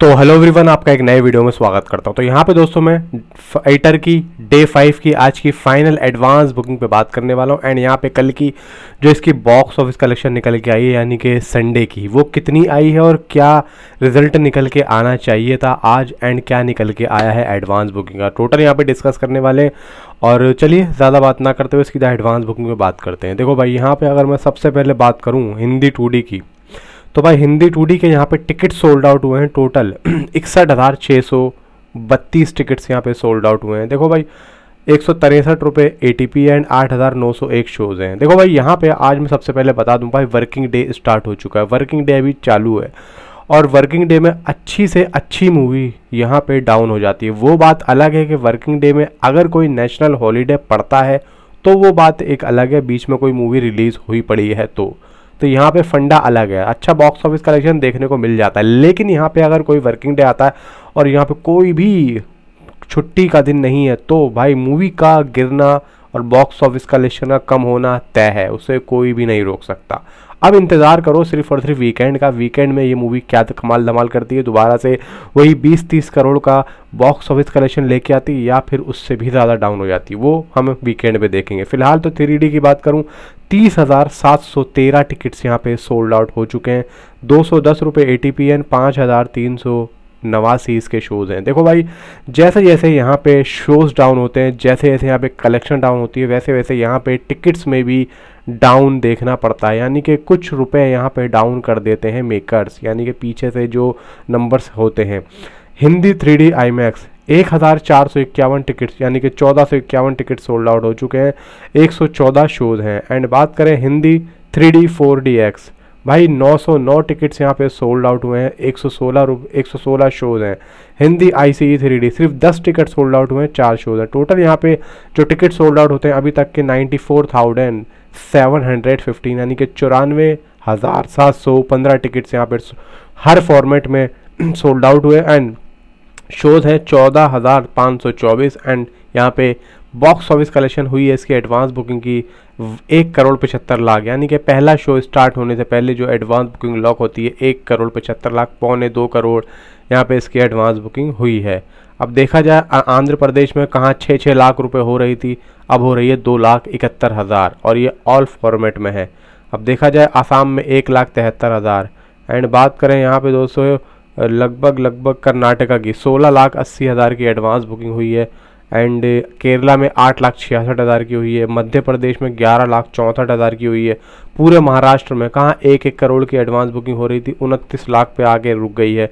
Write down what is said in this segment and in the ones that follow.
तो hello everyone आपका एक नए वीडियो में स्वागत करता हूं तो यहां पे दोस्तों मैं एटर की डे फाइव की आज की फाइनल एडवांस बुकिंग पे बात करने वाला हूं एंड यहां पे कल की जो इसकी बॉक्स ऑफिस कलेक्शन निकल के आई है यानी कि संडे की वो कितनी आई है और क्या रिजल्ट निकल के आना चाहिए था आज एंड क्या निकल के आया है एडवांस बुकिंग का टोटल यहाँ पर डिस्कस करने वाले और चलिए ज़्यादा बात ना करते हुए इसकी एडवांस बुकिंग पर बात करते हैं देखो भाई यहाँ पर अगर मैं सबसे पहले बात करूँ हिंदी टू की तो भाई हिंदी टू के यहाँ पे टिकट सोल्ड आउट हुए हैं टोटल इकसठ हज़ार छः सौ बत्तीस टिकट्स यहाँ पे सोल्ड आउट हुए हैं देखो भाई एक सौ तिरसठ रुपये ए टी पी एंड आठ हज़ार नौ सौ एक शोज़ हैं देखो भाई यहाँ पे आज मैं सबसे पहले बता दूँ भाई वर्किंग डे स्टार्ट हो चुका है वर्किंग डे अभी चालू है और वर्किंग डे में अच्छी से अच्छी मूवी यहाँ पे डाउन हो जाती है वो बात अलग है कि वर्किंग डे में अगर कोई नेशनल हॉलीडे पड़ता है तो वो बात एक अलग है बीच में कोई मूवी रिलीज़ हुई पड़ी है तो तो यहाँ पे फंडा अलग है अच्छा बॉक्स ऑफिस कलेक्शन देखने को मिल जाता है लेकिन यहाँ पे अगर कोई वर्किंग डे आता है और यहाँ पे कोई भी छुट्टी का दिन नहीं है तो भाई मूवी का गिरना और बॉक्स ऑफिस कलेक्शन का कम होना तय है उसे कोई भी नहीं रोक सकता अब इंतज़ार करो सिर्फ और सिर्फ वीकेंड का वीकेंड में ये मूवी क्या तो कमाल धमाल करती है दोबारा से वही बीस तीस करोड़ का बॉक्स ऑफिस कलेक्शन लेके आती या फिर उससे भी ज़्यादा डाउन हो जाती है वो हम वीकेंड में देखेंगे फिलहाल तो थ्री की बात करूँ तीस हज़ार सात सौ तेरह टिकट्स यहाँ पे सोल्ड आउट हो चुके हैं दो सौ दस रुपये ए टी पी एन पाँच हज़ार तीन सौ नवासीज़ के शोज़ हैं देखो भाई जैसे जैसे यहाँ पे शोज़ डाउन होते हैं जैसे जैसे यहाँ पे कलेक्शन डाउन होती है वैसे वैसे यहाँ पे टिकट्स में भी डाउन देखना पड़ता है यानी कि कुछ रुपए यहाँ पे डाउन कर देते हैं मेकर्स यानी कि पीछे से जो नंबर्स होते हैं Hindi three D IMAX एक हज़ार चार सौ इक्यावन टिकट्स यानी कि चौदह सौ इक्यावन टिकट सोल्ड आउट हो चुके हैं एक सौ चौदह शोज़ हैं एंड बात करें Hindi three D four D X भाई 909 टिकट्स यहाँ पे सोल्ड आउट हुए हैं एक सौ सोलह शोज़ हैं Hindi I C E three D सिर्फ 10 टिकट सोल्ड आउट हुए हैं चार शोज़ हैं टोटल यहाँ पे जो टिकट सोल्ड आउट होते हैं अभी तक के ninety four thousand seven hundred fifteen यानी कि चौरानवे हज़ार सात सौ पंद्रह टिकट्स यहाँ पे हर फॉर्मेट में सोल्ड आउट हुए एंड शोज़ हैं चौदह हज़ार पाँच सौ चौबीस एंड यहाँ पे बॉक्स ऑफिस कलेक्शन हुई है इसकी एडवांस बुकिंग की एक करोड़ पचहत्तर लाख यानी कि पहला शो स्टार्ट होने से पहले जो एडवांस बुकिंग लॉक होती है एक करोड़ पचहत्तर लाख पौने दो करोड़ यहाँ पे इसकी एडवांस बुकिंग हुई है अब देखा जाए आंध्र प्रदेश में कहाँ छः छः लाख रुपए हो रही थी अब हो रही है दो लाख इकहत्तर हज़ार और ये ऑल फॉर्मेट में है अब देखा जाए आसाम में एक लाख तिहत्तर हज़ार एंड बात करें यहाँ पे दोस्तों लगभग लगभग कर्नाटका की सोलह लाख अस्सी हज़ार की एडवांस बुकिंग हुई है एंड केरला में आठ लाख छियासठ हज़ार की हुई है मध्य प्रदेश में ग्यारह लाख चौंसठ हज़ार की हुई है पूरे महाराष्ट्र में कहाँ एक एक करोड़ की एडवांस बुकिंग हो रही थी उनतीस लाख पे आके रुक गई है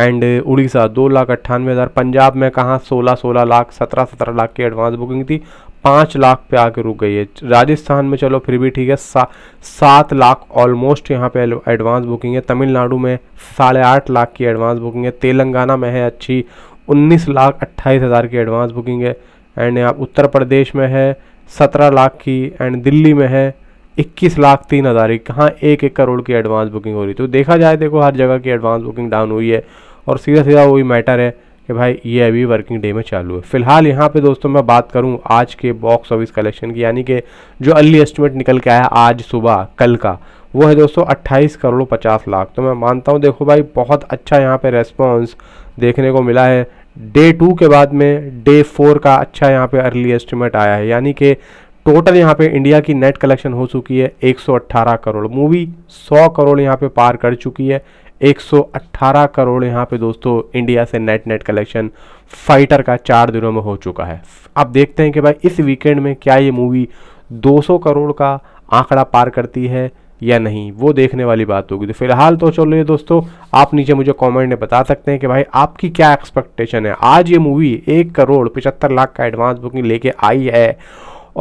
एंड उड़ीसा दो लाख अट्ठानवे हज़ार पंजाब में कहाँ सोलह सोलह लाख सत्रह सत्रह लाख की एडवांस बुकिंग थी पाँच लाख पे आके रुक गई है राजस्थान में चलो फिर भी ठीक है सा, सात लाख ऑलमोस्ट यहाँ पे एडवांस बुकिंग है तमिलनाडु में साढ़े आठ लाख की एडवांस बुकिंग है तेलंगाना में है अच्छी उन्नीस लाख अट्ठाईस हज़ार की एडवांस बुकिंग है एंड आप उत्तर प्रदेश में है सत्रह लाख की एंड दिल्ली में है इक्कीस लाख तीन हज़ार की कहाँ एक एक करोड़ की एडवांस बुकिंग हो रही तो देखा जाए देखो हर जगह की एडवांस बुकिंग डाउन हुई है और सीधा सीधा वही मैटर है कि भाई ये अभी वर्किंग डे में चालू है फिलहाल यहाँ पे दोस्तों मैं बात करूँ आज के बॉक्स ऑफिस कलेक्शन की यानी कि जो अर्ली एस्टिमेट निकल के आया आज सुबह कल का वो है दोस्तों अट्ठाईस करोड़ पचास लाख तो मैं मानता हूँ देखो भाई बहुत अच्छा यहाँ पे रेस्पॉन्स देखने को मिला है डे टू के बाद में डे फोर का अच्छा यहाँ पे अर्ली एस्टिमेट आया है यानी कि टोटल यहाँ पे इंडिया की नेट कलेक्शन हो चुकी है 118 करोड़ मूवी 100 करोड़ यहाँ पे पार कर चुकी है 118 करोड़ यहाँ पे दोस्तों इंडिया से नेट नेट कलेक्शन फाइटर का चार दिनों में हो चुका है आप देखते हैं कि भाई इस वीकेंड में क्या ये मूवी 200 करोड़ का आंकड़ा पार करती है या नहीं वो देखने वाली बात होगी तो फिलहाल तो चलो ये दोस्तों आप नीचे मुझे कमेंट में बता सकते हैं कि भाई आपकी क्या एक्सपेक्टेशन है आज ये मूवी एक करोड़ पचहत्तर लाख का एडवांस बुकिंग लेके आई है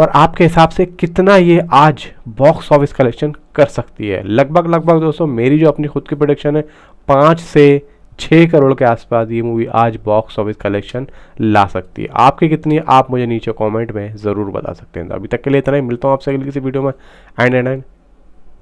और आपके हिसाब से कितना ये आज बॉक्स ऑफिस कलेक्शन कर सकती है लगभग लगभग दोस्तों मेरी जो अपनी खुद की प्रोडिक्शन है पाँच से छः करोड़ के आसपास ये मूवी आज बॉक्स ऑफिस कलेक्शन ला सकती है आपकी कितनी आप मुझे नीचे कमेंट में ज़रूर बता सकते हैं तो अभी तक के लिए इतना ही मिलता हूँ आपसे अगली किसी वीडियो में एंड एंड एंड